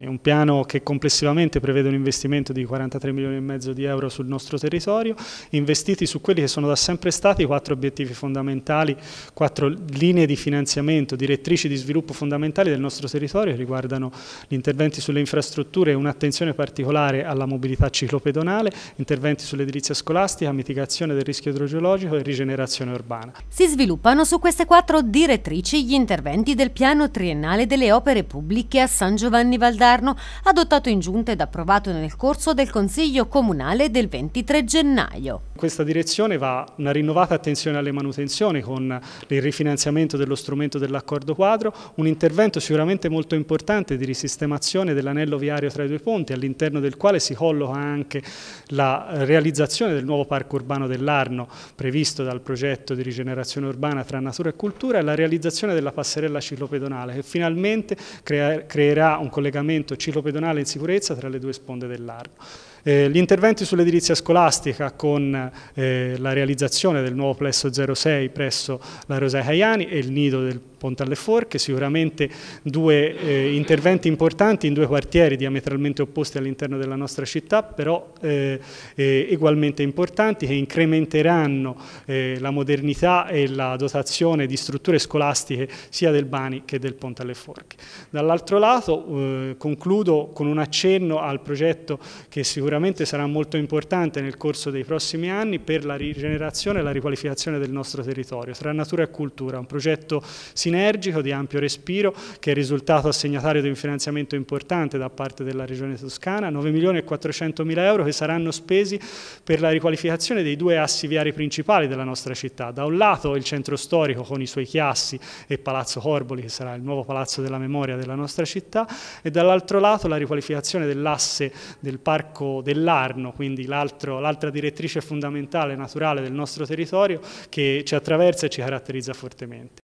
È un piano che complessivamente prevede un investimento di 43 milioni e mezzo di euro sul nostro territorio, investiti su quelli che sono da sempre stati quattro obiettivi fondamentali, quattro linee di finanziamento, direttrici di sviluppo fondamentali del nostro territorio che riguardano gli interventi sulle infrastrutture e un'attenzione particolare alla mobilità ciclopedonale, interventi sull'edilizia scolastica, mitigazione del rischio idrogeologico e rigenerazione urbana. Si sviluppano su queste quattro direttrici gli interventi del piano triennale delle opere pubbliche a San Giovanni Valdare governo, adottato in giunta ed approvato nel corso del Consiglio Comunale del 23 gennaio. In questa direzione va una rinnovata attenzione alle manutenzioni con il rifinanziamento dello strumento dell'accordo quadro, un intervento sicuramente molto importante di risistemazione dell'anello viario tra i due ponti, all'interno del quale si colloca anche la realizzazione del nuovo parco urbano dell'Arno previsto dal progetto di rigenerazione urbana tra natura e cultura e la realizzazione della passerella ciclopedonale che finalmente creerà un collegamento ciclopedonale in sicurezza tra le due sponde dell'Arno. Eh, gli interventi sull'edilizia scolastica con eh, la realizzazione del nuovo plesso 06 presso la Rosea Caiani e il nido del Ponte alle Forche, sicuramente due eh, interventi importanti in due quartieri diametralmente opposti all'interno della nostra città, però eh, ugualmente eh, importanti che incrementeranno eh, la modernità e la dotazione di strutture scolastiche sia del Bani che del Ponte alle Forche. Dall'altro lato eh, concludo con un accenno al progetto che sicuramente sarà molto importante nel corso dei prossimi anni, anni per la rigenerazione e la riqualificazione del nostro territorio, tra natura e cultura, un progetto sinergico di ampio respiro che è risultato assegnatario di un finanziamento importante da parte della Regione Toscana, 9 milioni e 400 mila euro che saranno spesi per la riqualificazione dei due assi viari principali della nostra città, da un lato il centro storico con i suoi chiassi e Palazzo Corboli che sarà il nuovo palazzo della memoria della nostra città e dall'altro lato la riqualificazione dell'asse del parco dell'Arno, quindi l'altra direttrice fondamentale fondamentale, naturale del nostro territorio che ci attraversa e ci caratterizza fortemente.